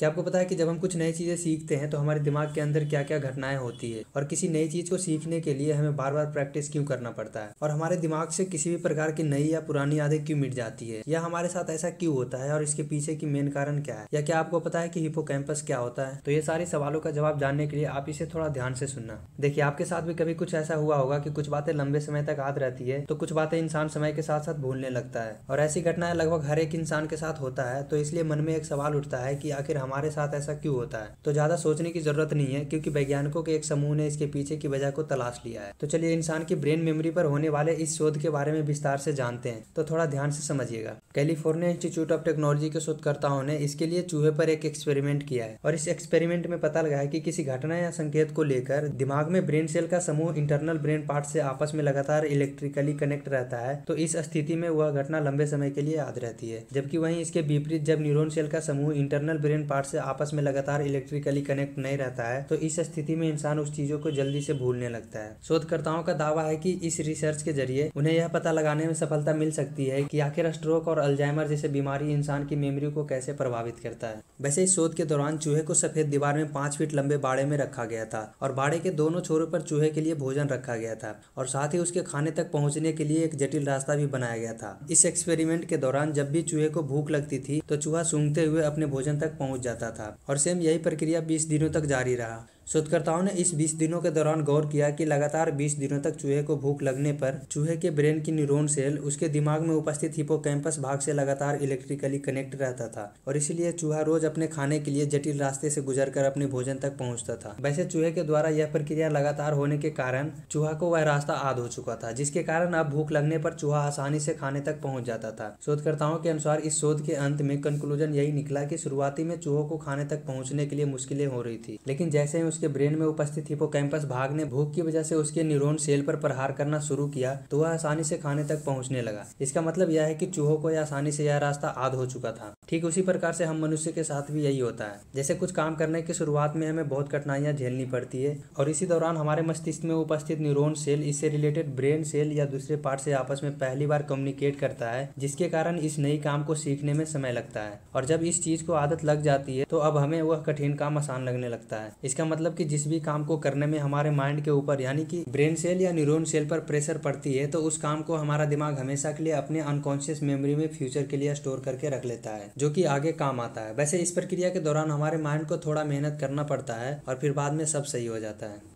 क्या आपको पता है कि जब हम कुछ नई चीज़ें सीखते हैं तो हमारे दिमाग के अंदर क्या क्या घटनाएं होती है और किसी नई चीज़ को सीखने के लिए हमें बार बार प्रैक्टिस क्यों करना पड़ता है और हमारे दिमाग से किसी भी प्रकार की नई या पुरानी यादें क्यों मिट जाती है या हमारे साथ ऐसा क्यों होता है और इसके पीछे की मेन कारण क्या है या क्या आपको पता है कि हिपो क्या होता है तो ये सारे सवालों का जवाब जानने के लिए आप इसे थोड़ा ध्यान से सुनना देखिए आपके साथ भी कभी कुछ ऐसा हुआ होगा कि कुछ बातें लंबे समय तक याद रहती है तो कुछ बातें इंसान समय के साथ साथ भूलने लगता है और ऐसी घटनाएं लगभग हर एक इंसान के साथ होता है तो इसलिए मन में एक सवाल उठता है कि आखिर हम हमारे साथ ऐसा क्यों होता है तो ज्यादा सोचने की जरूरत नहीं है क्योंकि वैज्ञानिकों के एक समूह ने इसके पीछे की वजह को तलाश लिया है तो चलिए इंसान की ब्रेन मेमोरी पर होने वाले इस शोध के बारे में विस्तार से जानते हैं तो थोड़ा ध्यान से समझिएगा कैलिफोर्निया इंस्टीट्यूट ऑफ टेक्नोलॉजी के शोधकर्ताओं ने इसके लिए चूहे पर एक एक्सपेरिमेंट किया है और इस एक्सपेरिमेंट में पता लगा है कि किसी घटना या संकेत को लेकर दिमाग में ब्रेन सेल का समूह इंटरनल ब्रेन पार्ट से आपस में लगातार इलेक्ट्रिकली कनेक्ट रहता है तो इस स्थिति में वह घटना लंबे समय के लिए याद रहती है जबकि वहीं इसके विपरीत जब न्यूरोन सेल का समूह इंटरनल ब्रेन पार्ट तार से आपस में लगातार इलेक्ट्रिकली कनेक्ट नहीं रहता है तो इस स्थिति में इंसान उस चीजों को जल्दी से भूलने लगता है शोधकर्ताओं का दावा है की इस रिसर्च के जरिए उन्हें यह पता लगाने में सफलता मिल सकती है की आखिर स्ट्रोक और अल्जाइमर जैसे बीमारी इंसान की मेमोरी को कैसे प्रभावित करता है वैसे इस शोध के दौरान चूहे को सफेद दीवार में पांच फीट लंबे बाड़े में रखा गया था और बाड़े के दोनों छोरों पर चूहे के लिए भोजन रखा गया था और साथ ही उसके खाने तक पहुंचने के लिए एक जटिल रास्ता भी बनाया गया था इस एक्सपेरिमेंट के दौरान जब भी चूहे को भूख लगती थी तो चूहा सूंघते हुए अपने भोजन तक पहुंच जाता जाता था और सेम यही प्रक्रिया बीस दिनों तक जारी रहा शोधकर्ताओं ने इस 20 दिनों के दौरान गौर किया कि लगातार 20 दिनों तक चूहे को भूख लगने पर चूहे के ब्रेन की न्यूरॉन सेल उसके दिमाग में उपस्थित हिपोकैम्पस भाग से लगातार इलेक्ट्रिकली कनेक्ट रहता था और इसलिए चूहा रोज अपने खाने के लिए जटिल रास्ते से गुजर कर अपने भोजन तक पहुंचता था वैसे चूहे के द्वारा यह प्रक्रिया लगातार होने के कारण चूहा को वह रास्ता आद हो चुका था जिसके कारण अब भूख लगने पर चूहा आसानी से खाने तक पहुंच जाता था शोधकर्ताओं के अनुसार इस शोध के अंत में कंक्लूजन यही निकला कि शुरुआती में चूहों को खाने तक पहुंचने के लिए मुश्किलें हो रही थी लेकिन जैसे ही उसके ब्रेन में उपस्थित कैंपस भाग ने भूख की वजह से उसके न्यूरोन सेल पर प्रहार करना शुरू किया तो वह आसानी से खाने तक पहुंचने लगा इसका मतलब यह है कि चूहों को यह आसानी से यह रास्ता आद हो चुका था ठीक उसी प्रकार से हम मनुष्य के साथ भी यही होता है जैसे कुछ काम करने की शुरुआत में हमें बहुत कठिनाइयाँ झेलनी पड़ती है और इसी दौरान हमारे मस्तिष्क में उपस्थित न्यूरोन सेल इससे रिलेटेड ब्रेन सेल या दूसरे पार्ट से आपस में पहली बार कम्युनिकेट करता है जिसके कारण इस नई काम को सीखने में समय लगता है और जब इस चीज को आदत लग जाती है तो अब हमें वह कठिन काम आसान लगने लगता है इसका मतलब मतलब कि जिस भी काम को करने में हमारे माइंड के ऊपर यानी कि ब्रेन सेल या न्यूरोन सेल पर प्रेशर पड़ती है तो उस काम को हमारा दिमाग हमेशा के लिए अपने अनकॉन्शियस मेमोरी में फ्यूचर के लिए स्टोर करके रख लेता है जो कि आगे काम आता है वैसे इस प्रक्रिया के दौरान हमारे माइंड को थोड़ा मेहनत करना पड़ता है और फिर बाद में सब सही हो जाता है